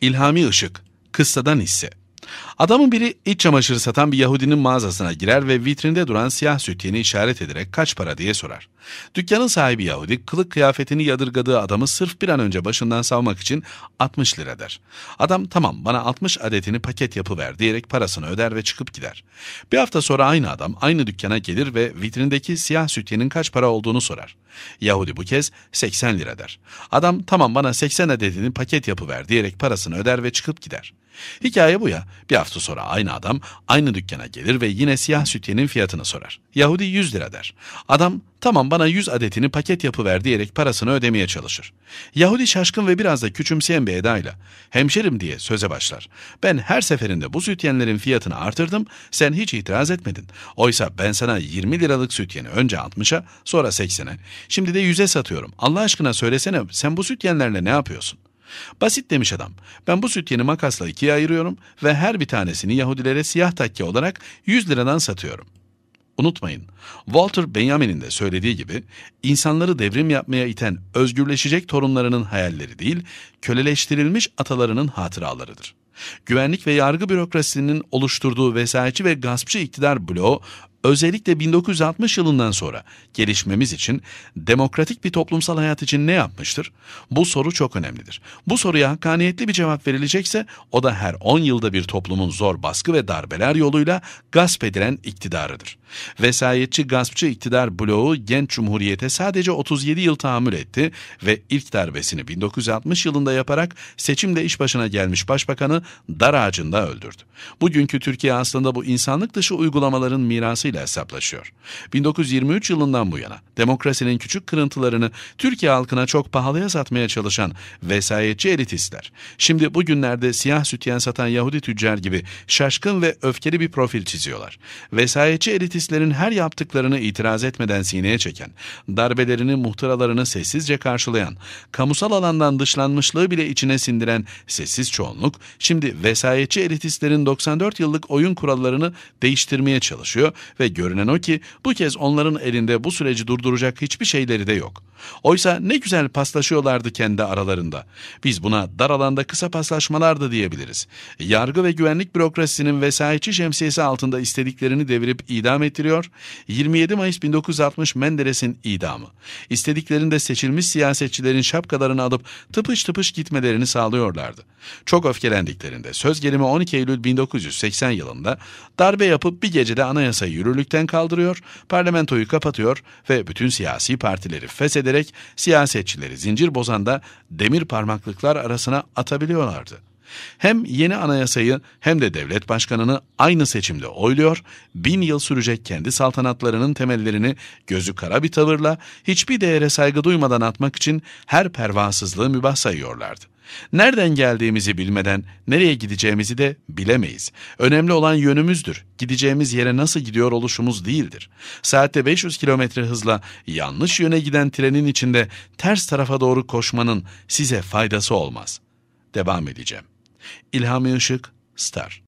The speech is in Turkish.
İlhami Işık, kıssadan hisse. Adamın biri iç çamaşırı satan bir Yahudinin mağazasına girer ve vitrinde duran siyah sütyeni işaret ederek kaç para diye sorar. Dükkanın sahibi Yahudi, kılık kıyafetini yadırgadığı adamı sırf bir an önce başından savmak için 60 lira der. Adam tamam bana 60 adetini paket yapıver diyerek parasını öder ve çıkıp gider. Bir hafta sonra aynı adam aynı dükkana gelir ve vitrindeki siyah sütyenin kaç para olduğunu sorar. Yahudi bu kez 80 lira der. Adam tamam bana 80 adetini paket yapıver diyerek parasını öder ve çıkıp gider. Hikaye bu ya. Bir hafta sonra aynı adam aynı dükkana gelir ve yine siyah sütyenin fiyatını sorar. Yahudi 100 lira der. Adam tamam bana 100 adetini paket yapıver diyerek parasını ödemeye çalışır. Yahudi şaşkın ve biraz da küçümseyen bir edayla hemşerim diye söze başlar. Ben her seferinde bu sütyenlerin fiyatını artırdım sen hiç itiraz etmedin. Oysa ben sana 20 liralık sütyeni önce 60'a sonra 80'e şimdi de 100'e satıyorum. Allah aşkına söylesene sen bu sütyenlerle ne yapıyorsun? Basit demiş adam. Ben bu sütyeni makasla ikiye ayırıyorum ve her bir tanesini Yahudilere siyah takke olarak 100 liradan satıyorum.'' Unutmayın, Walter Benjamin'in de söylediği gibi insanları devrim yapmaya iten özgürleşecek torunlarının hayalleri değil, köleleştirilmiş atalarının hatıralarıdır. Güvenlik ve yargı bürokrasisinin oluşturduğu vesayetçi ve gaspçı iktidar bloğu özellikle 1960 yılından sonra gelişmemiz için demokratik bir toplumsal hayat için ne yapmıştır? Bu soru çok önemlidir. Bu soruya hakkaniyetli bir cevap verilecekse o da her 10 yılda bir toplumun zor baskı ve darbeler yoluyla gasp edilen iktidarıdır. Vesayetçi gaspçı iktidar bloğu genç cumhuriyete sadece 37 yıl tahammül etti ve ilk darbesini 1960 yılında yaparak seçimde iş başına gelmiş başbakanı dar ağacında öldürdü. Bugünkü Türkiye aslında bu insanlık dışı uygulamaların mirası ile hesaplaşıyor. 1923 yılından bu yana demokrasinin küçük kırıntılarını Türkiye halkına çok pahalıya satmaya çalışan vesayetçi elitistler, şimdi bugünlerde siyah sütyen satan Yahudi tüccar gibi şaşkın ve öfkeli bir profil çiziyorlar. Vesayetçi elitistlerin her yaptıklarını itiraz etmeden sineye çeken, darbelerini, muhtıralarını sessizce karşılayan, kamusal alandan dışlanmışlığı bile içine sindiren sessiz çoğunluk, şimdi vesayetçi elitistlerin 94 yıllık oyun kurallarını değiştirmeye çalışıyor ve görünen o ki bu kez onların elinde bu süreci durduracak hiçbir şeyleri de yok. Oysa ne güzel paslaşıyorlardı kendi aralarında. Biz buna dar alanda kısa paslaşmalar da diyebiliriz. Yargı ve güvenlik bürokrasisinin vesayetçi şemsiyesi altında istediklerini devirip idam ettiriyor. 27 Mayıs 1960 Menderes'in idamı. İstediklerinde seçilmiş siyasetçilerin şapkalarını alıp tıpış tıpış gitmelerini sağlıyorlardı. Çok öfkelendiklerinde söz gelimi 12 Eylül 1980 yılında darbe yapıp bir gecede anayasayı yürü yürürlükten kaldırıyor, parlamentoyu kapatıyor ve bütün siyasi partileri feshederek siyasetçileri zincir bozanda demir parmaklıklar arasına atabiliyorlardı. Hem yeni anayasayı hem de devlet başkanını aynı seçimde oyluyor, bin yıl sürecek kendi saltanatlarının temellerini gözü kara bir tavırla hiçbir değere saygı duymadan atmak için her pervasızlığı mübah sayıyorlardı. Nereden geldiğimizi bilmeden nereye gideceğimizi de bilemeyiz. Önemli olan yönümüzdür. Gideceğimiz yere nasıl gidiyor oluşumuz değildir. Saatte 500 kilometre hızla yanlış yöne giden trenin içinde ters tarafa doğru koşmanın size faydası olmaz. Devam edeceğim. İlham Işık, Star.